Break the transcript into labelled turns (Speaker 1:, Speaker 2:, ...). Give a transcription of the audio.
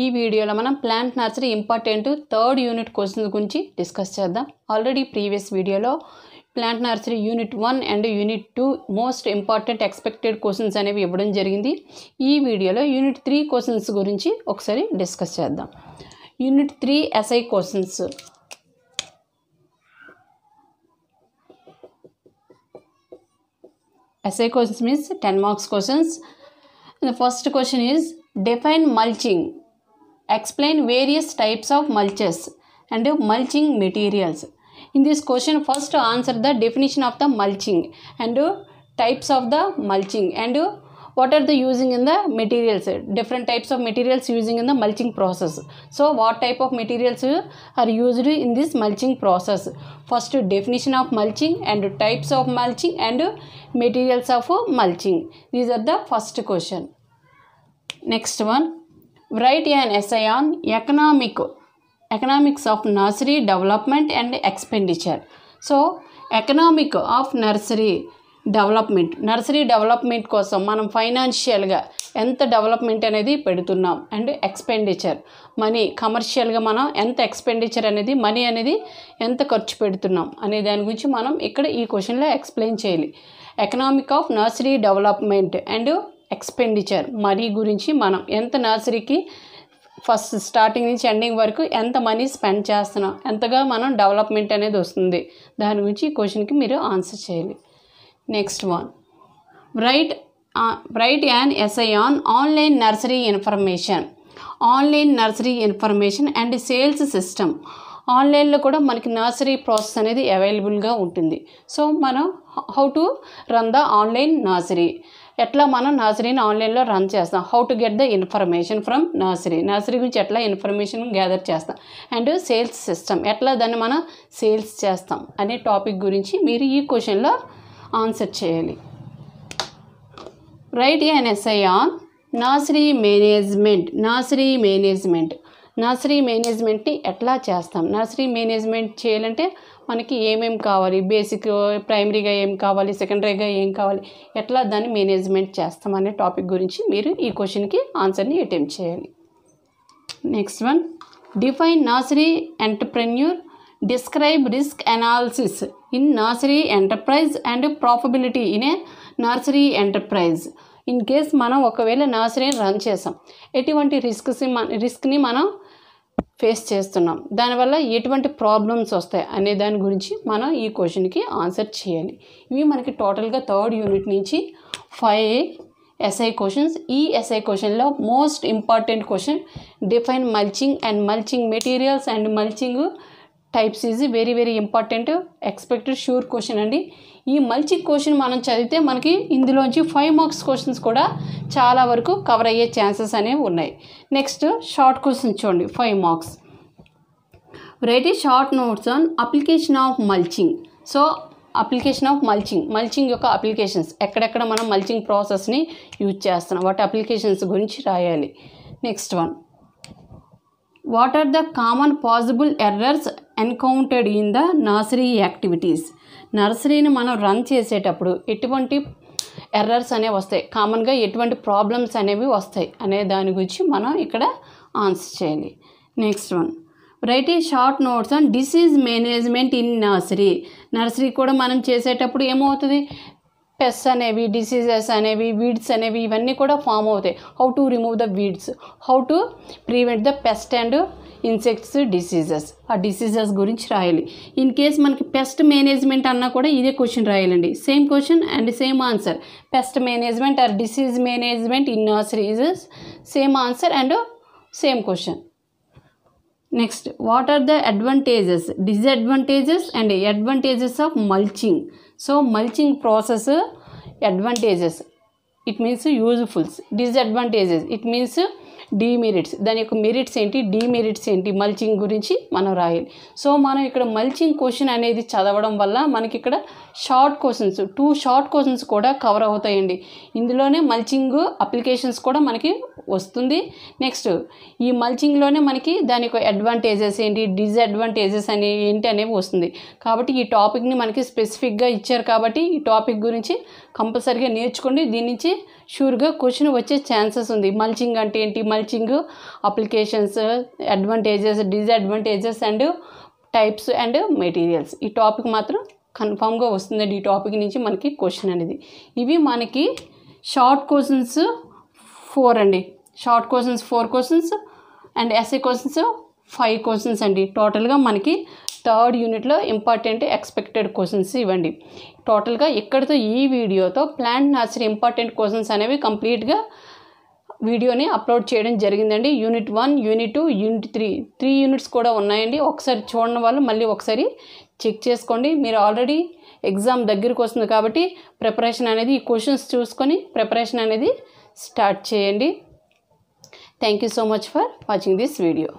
Speaker 1: ఈ వీడియోలో మనం plant nursery important third unit questions గురించి డిస్కస్ చేద్దాం ఆల్రెడీ ప్రీవియస్ వీడియోలో plant nursery unit one and unit two most important expected questions అనేవి ఇవ్వడం జరిగింది ఈ వీడియోలో యూనిట్ త్రీ క్వశ్చన్స్ గురించి ఒకసారి డిస్కస్ చేద్దాం unit three essay questions essay questions means ten marks questions first question is define mulching Explain various types of mulches and mulching materials. In this question, first answer the definition of the mulching and types of the mulching and what are the using in the materials different types of materials using in the mulching process so what type of materials are used in this mulching process first definition of mulching and types of mulching and materials of mulching these are the first question next one write an essay on economic economics of nursery development and expenditure so economic of nursery development nursery development కోసం మనం ఫైనాన్షియల్గా ఎంత development అనేది పెడుతున్నాం and expenditure money కమర్షియల్గా మనం ఎంత expenditure అనేది మనీ అనేది ఎంత ఖర్చు పెడుతున్నాం అనే దాని గురించి మనం ఇక్కడ ఈ క్వశ్చన్లో ఎక్స్ప్లెయిన్ చేయాలి economic of nursery development and expenditure money గురించి మనం ఎంత నర్సరీకి ఫస్ట్ స్టార్టింగ్ నుంచి ఎండింగ్ వరకు ఎంత మనీ స్పెండ్ చేస్తున్నాం ఎంతగా మనం డెవలప్మెంట్ అనేది వస్తుంది దాని గురించి ఈ క్వశ్చన్కి మీరు ఆన్సర్ చేయాలి next one write write an essay on online nursery information online nursery information and sales system ఆన్లైన్లో కూడా మనకి నర్సరీ ప్రాసెస్ అనేది అవైలబుల్గా ఉంటుంది సో మనం how to run the online nursery ఎట్లా మనం నర్సరీని ఆన్లైన్లో రన్ చేస్తాం how to get the information from nursery nursery గురించి ఎట్లా ఇన్ఫర్మేషన్ గ్యాదర్ చేస్తాం అండ్ సేల్స్ సిస్టమ్ ఎట్లా దాన్ని మనం సేల్స్ చేస్తాం అనే టాపిక్ గురించి మీరు ఈ క్వశ్చన్లో ఆన్సర్ చేయాలి write a essay on nursery management nursery management nursery మేనేజ్మెంట్ని ఎట్లా చేస్తాం నర్సరీ మేనేజ్మెంట్ చేయాలంటే మనకి ఏమేమి కావాలి బేసిక్ ప్రైమరీగా ఏం కావాలి సెకండరీగా ఏం కావాలి ఎట్లా దాన్ని మేనేజ్మెంట్ చేస్తామనే టాపిక్ గురించి మీరు ఈ క్వశ్చన్కి ఆన్సర్ని అటెంప్ట్ చేయాలి next one define nursery entrepreneur describe risk analysis in nursery enterprise and profitability in a nursery enterprise in case మనం ఒకవేళ నర్సరీని రన్ చేసాం ఎటువంటి రిస్క్స్ మన రిస్క్ని మనం ఫేస్ చేస్తున్నాం దానివల్ల ఎటువంటి ప్రాబ్లమ్స్ వస్తాయి అనే దాని గురించి మనం ఈ క్వశ్చన్కి ఆన్సర్ చేయాలి ఇవి మనకి టోటల్గా థర్డ్ యూనిట్ నుంచి ఫైవ్ ఎస్ఐ క్వశ్చన్స్ ఈ ఎస్ఐ క్వశ్చన్లో most important question define mulching and mulching materials and mulching types is very very important expected sure question అండి ఈ మల్చి క్వశ్చన్ మనం చదివితే మనకి ఇందులోంచి ఫైవ్ మార్క్స్ క్వశ్చన్స్ కూడా చాలా వరకు కవర్ అయ్యే ఛాన్సెస్ అనేవి ఉన్నాయి నెక్స్ట్ షార్ట్ క్వశ్చన్ చూడండి ఫైవ్ మార్క్స్ రైట్ ఈ short notes on application of mulching so application of mulching mulching యొక్క అప్లికేషన్స్ ఎక్కడెక్కడ మనం మల్చింగ్ ప్రాసెస్ని యూజ్ చేస్తున్నాం వాటి అప్లికేషన్స్ గురించి రాయాలి next one what are the common possible errors encountered in the nursery activities నర్సరీని మనం రన్ చేసేటప్పుడు ఎటువంటి ఎర్రర్స్ అనేవి వస్తాయి కామన్గా ఎటువంటి ప్రాబ్లమ్స్ అనేవి వస్తాయి అనే దాని గురించి మనం ఇక్కడ ఆన్సర్ చేయాలి నెక్స్ట్ వన్ రైట్ ఈ short notes on disease management in nursery nursery కూడా మనం చేసేటప్పుడు ఏమవుతుంది పెస్ అనేవి డిసీజెస్ అనేవి వీడ్స్ అనేవి ఇవన్నీ కూడా ఫామ్ అవుతాయి how to remove the weeds how to prevent the pest and insects diseases ఆ డిసీజెస్ గురించి రాయాలి ఇన్ కేస్ మనకి పెస్ట్ మేనేజ్మెంట్ అన్నా కూడా ఇదే క్వశ్చన్ రాయాలండి same question and same answer pest management or disease management in nurseries same answer and same question next what are the advantages disadvantages and advantages of mulching so mulching process advantages it means usefuls disadvantages it means demerits దాని యొక్క merits ఏంటి demerits ఏంటి mulching గురించి మనం రాయాలి so మనం ఇక్కడ mulching question అనేది చదవడం వల్ల మనకి ఇక్కడ short questions two short questions కూడా కవర్ అవుతాయండి ఇందులోనే మల్చింగ్ అప్లికేషన్స్ కూడా మనకి వస్తుంది నెక్స్ట్ ఈ మల్చింగ్లోనే మనకి దాని యొక్క అడ్వాంటేజెస్ ఏంటి డిజడ్వాంటేజెస్ అనే ఏంటి అనేవి వస్తుంది కాబట్టి ఈ టాపిక్ని మనకి స్పెసిఫిక్గా ఇచ్చారు కాబట్టి ఈ టాపిక్ గురించి కంపల్సరిగా నేర్చుకోండి దీని నుంచి షూర్గా క్వశ్చన్ వచ్చే ఛాన్సెస్ ఉంది మల్చింగ్ అంటే ఏంటి mulching applications advantages disadvantages and types and materials ఈ టాపిక్ మాత్రం కన్ఫామ్గా వస్తుందండి ఈ టాపిక్ నుంచి మనకి క్వశ్చన్ అనేది ఇవి మనకి షార్ట్ క్వశ్చన్స్ ఫోర్ అండి short questions four questions and SA questions five questions అండి టోటల్గా మనకి థర్డ్ యూనిట్లో ఇంపార్టెంట్ ఎక్స్పెక్టెడ్ క్వశ్చన్స్ ఇవ్వండి టోటల్గా ఇక్కడితో ఈ వీడియోతో ప్లాంట్ నర్సరీ ఇంపార్టెంట్ క్వశ్చన్స్ అనేవి కంప్లీట్గా వీడియోని అప్లోడ్ చేయడం జరిగిందండి unit one unit two unit three three units కూడా ఉన్నాయండి ఒకసారి చూడని వాళ్ళు మళ్ళీ ఒకసారి చెక్ చేసుకోండి మీరు ఆల్రెడీ ఎగ్జామ్ దగ్గరికి వస్తుంది కాబట్టి ప్రిపరేషన్ అనేది ఈ క్వశ్చన్స్ చూసుకొని ప్రిపరేషన్ అనేది స్టార్ట్ చేయండి thank you so much for watching this video